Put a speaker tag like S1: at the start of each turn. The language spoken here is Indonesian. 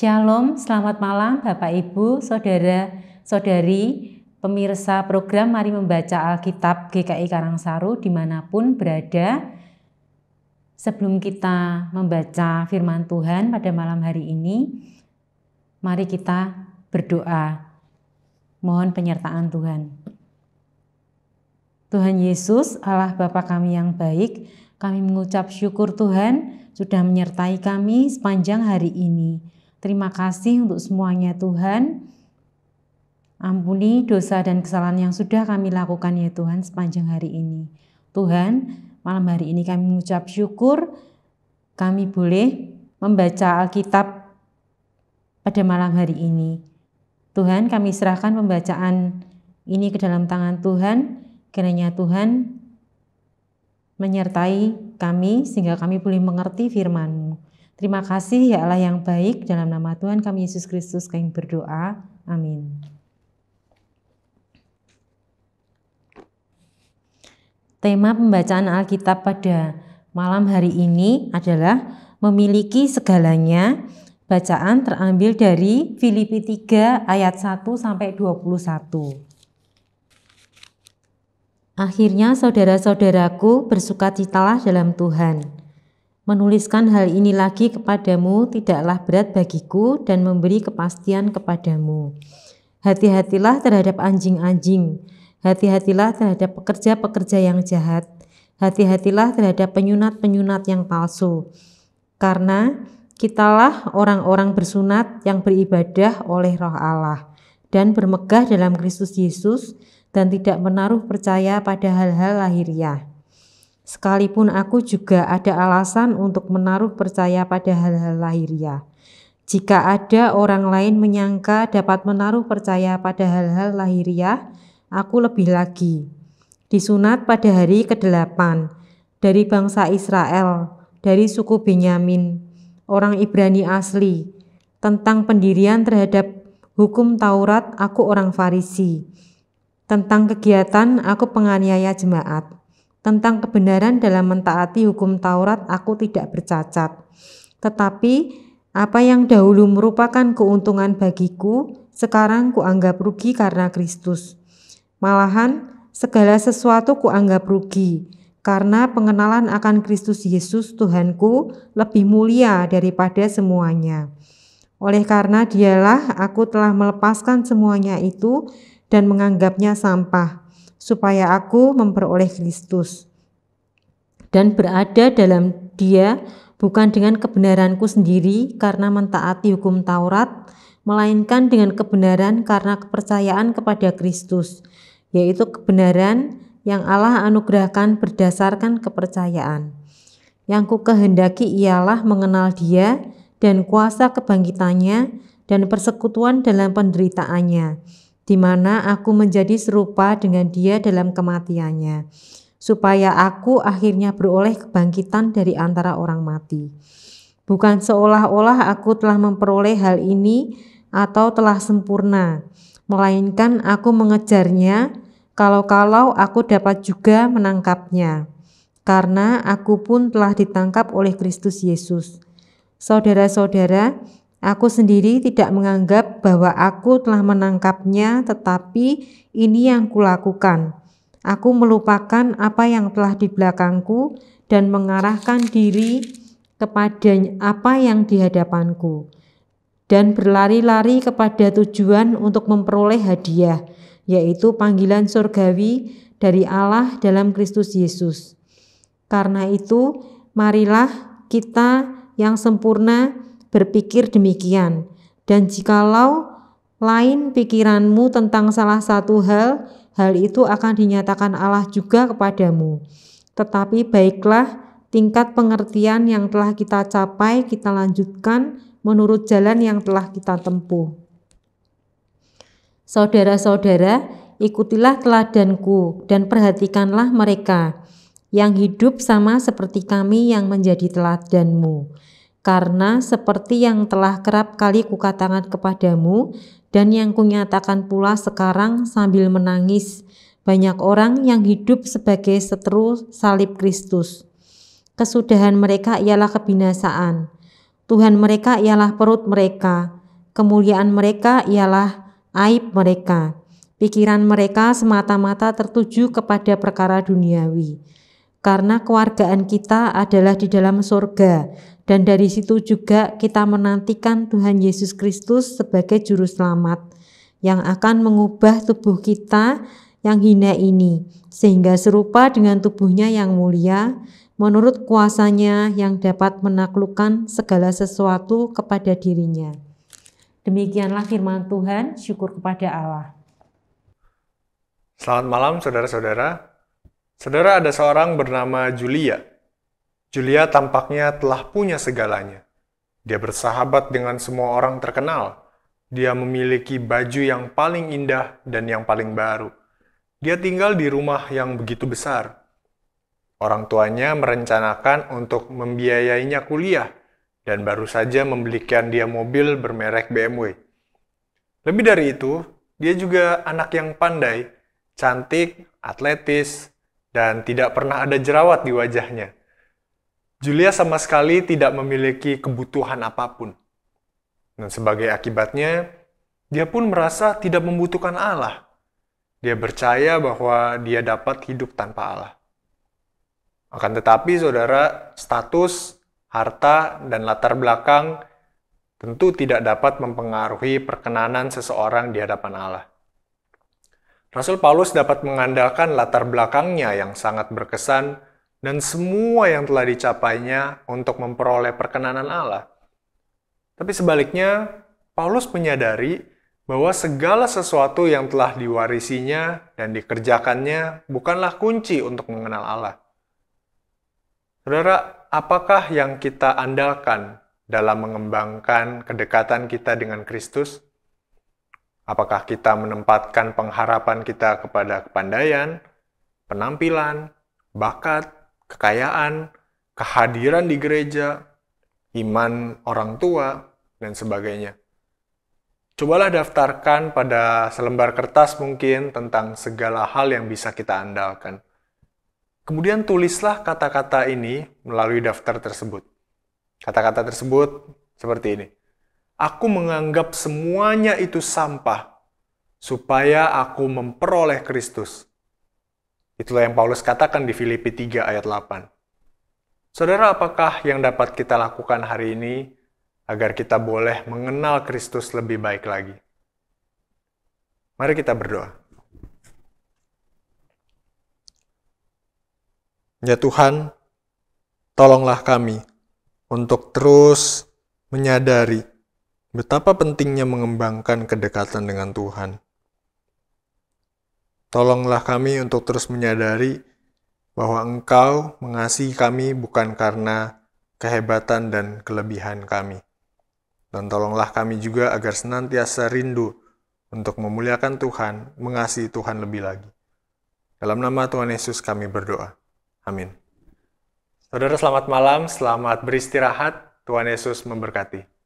S1: Shalom, selamat malam Bapak Ibu, Saudara, Saudari, pemirsa program Mari Membaca Alkitab GKI Karangsaru dimanapun berada. Sebelum kita membaca firman Tuhan pada malam hari ini, mari kita berdoa. Mohon penyertaan Tuhan. Tuhan Yesus, Allah Bapa kami yang baik, kami mengucap syukur Tuhan sudah menyertai kami sepanjang hari ini. Terima kasih untuk semuanya Tuhan. Ampuni dosa dan kesalahan yang sudah kami lakukan ya Tuhan sepanjang hari ini. Tuhan, malam hari ini kami mengucap syukur kami boleh membaca Alkitab pada malam hari ini. Tuhan, kami serahkan pembacaan ini ke dalam tangan Tuhan. Kiranya Tuhan menyertai kami sehingga kami boleh mengerti firman-Mu. Terima kasih ya Allah yang baik, dalam nama Tuhan kami Yesus Kristus kami berdoa. Amin. Tema pembacaan Alkitab pada malam hari ini adalah memiliki segalanya. Bacaan terambil dari Filipi 3 ayat 1 sampai 21. Akhirnya saudara-saudaraku bersukacitalah dalam Tuhan. Menuliskan hal ini lagi kepadamu tidaklah berat bagiku dan memberi kepastian kepadamu. Hati-hatilah terhadap anjing-anjing, hati-hatilah terhadap pekerja-pekerja yang jahat, hati-hatilah terhadap penyunat-penyunat yang palsu. Karena kitalah orang-orang bersunat yang beribadah oleh roh Allah dan bermegah dalam Kristus Yesus dan tidak menaruh percaya pada hal-hal lahiriah sekalipun aku juga ada alasan untuk menaruh percaya pada hal-hal lahiriah. Jika ada orang lain menyangka dapat menaruh percaya pada hal-hal lahiriah, aku lebih lagi. Disunat pada hari ke-8 dari bangsa Israel, dari suku Benyamin, orang Ibrani asli. Tentang pendirian terhadap hukum Taurat, aku orang Farisi. Tentang kegiatan, aku penganiaya jemaat tentang kebenaran dalam mentaati hukum Taurat aku tidak bercacat. Tetapi apa yang dahulu merupakan keuntungan bagiku, sekarang kuanggap rugi karena Kristus. Malahan, segala sesuatu kuanggap rugi, karena pengenalan akan Kristus Yesus Tuhanku lebih mulia daripada semuanya. Oleh karena dialah aku telah melepaskan semuanya itu dan menganggapnya sampah, supaya aku memperoleh Kristus dan berada dalam Dia bukan dengan kebenaranku sendiri karena mentaati hukum Taurat, melainkan dengan kebenaran karena kepercayaan kepada Kristus, yaitu kebenaran yang Allah anugerahkan berdasarkan kepercayaan. Yang ku kehendaki ialah mengenal Dia dan kuasa kebangkitannya dan persekutuan dalam penderitaannya di mana aku menjadi serupa dengan dia dalam kematiannya, supaya aku akhirnya beroleh kebangkitan dari antara orang mati. Bukan seolah-olah aku telah memperoleh hal ini atau telah sempurna, melainkan aku mengejarnya, kalau-kalau aku dapat juga menangkapnya. Karena aku pun telah ditangkap oleh Kristus Yesus. Saudara-saudara, Aku sendiri tidak menganggap bahwa aku telah menangkapnya, tetapi ini yang kulakukan. Aku melupakan apa yang telah di belakangku dan mengarahkan diri kepada apa yang di hadapanku dan berlari-lari kepada tujuan untuk memperoleh hadiah, yaitu panggilan surgawi dari Allah dalam Kristus Yesus. Karena itu, marilah kita yang sempurna berpikir demikian. Dan jikalau lain pikiranmu tentang salah satu hal, hal itu akan dinyatakan Allah juga kepadamu. Tetapi baiklah, tingkat pengertian yang telah kita capai, kita lanjutkan menurut jalan yang telah kita tempuh. Saudara-saudara, ikutilah teladanku dan perhatikanlah mereka yang hidup sama seperti kami yang menjadi teladanmu. Karena seperti yang telah kerap kali kukatakan kepadamu dan yang kunyatakan pula sekarang sambil menangis, banyak orang yang hidup sebagai seteru salib Kristus. Kesudahan mereka ialah kebinasaan. Tuhan mereka ialah perut mereka. Kemuliaan mereka ialah aib mereka. Pikiran mereka semata-mata tertuju kepada perkara duniawi karena kewargaan kita adalah di dalam surga, dan dari situ juga kita menantikan Tuhan Yesus Kristus sebagai juru selamat yang akan mengubah tubuh kita yang hina ini sehingga serupa dengan tubuhnya yang mulia menurut kuasanya yang dapat menaklukkan segala sesuatu kepada dirinya. Demikianlah firman Tuhan, syukur kepada Allah.
S2: Selamat malam saudara-saudara. Saudara ada seorang bernama Julia Julia tampaknya telah punya segalanya. Dia bersahabat dengan semua orang terkenal. Dia memiliki baju yang paling indah dan yang paling baru. Dia tinggal di rumah yang begitu besar. Orang tuanya merencanakan untuk membiayainya kuliah dan baru saja membelikan dia mobil bermerek BMW. Lebih dari itu, dia juga anak yang pandai, cantik, atletis, dan tidak pernah ada jerawat di wajahnya. Julia sama sekali tidak memiliki kebutuhan apapun. Dan sebagai akibatnya, dia pun merasa tidak membutuhkan Allah. Dia percaya bahwa dia dapat hidup tanpa Allah. Akan tetapi, saudara, status, harta, dan latar belakang tentu tidak dapat mempengaruhi perkenanan seseorang di hadapan Allah. Rasul Paulus dapat mengandalkan latar belakangnya yang sangat berkesan dan semua yang telah dicapainya untuk memperoleh perkenanan Allah. Tapi sebaliknya, Paulus menyadari bahwa segala sesuatu yang telah diwarisinya dan dikerjakannya bukanlah kunci untuk mengenal Allah. Saudara, apakah yang kita andalkan dalam mengembangkan kedekatan kita dengan Kristus? Apakah kita menempatkan pengharapan kita kepada kepandaian, penampilan, bakat, kekayaan, kehadiran di gereja, iman orang tua, dan sebagainya. Cobalah daftarkan pada selembar kertas mungkin tentang segala hal yang bisa kita andalkan. Kemudian tulislah kata-kata ini melalui daftar tersebut. Kata-kata tersebut seperti ini. Aku menganggap semuanya itu sampah supaya aku memperoleh Kristus. Itulah yang Paulus katakan di Filipi 3 ayat 8. Saudara, apakah yang dapat kita lakukan hari ini agar kita boleh mengenal Kristus lebih baik lagi? Mari kita berdoa. Ya Tuhan, tolonglah kami untuk terus menyadari betapa pentingnya mengembangkan kedekatan dengan Tuhan Tolonglah kami untuk terus menyadari bahwa Engkau mengasihi kami bukan karena kehebatan dan kelebihan kami. Dan tolonglah kami juga agar senantiasa rindu untuk memuliakan Tuhan, mengasihi Tuhan lebih lagi. Dalam nama Tuhan Yesus kami berdoa. Amin. Saudara selamat malam, selamat beristirahat. Tuhan Yesus memberkati.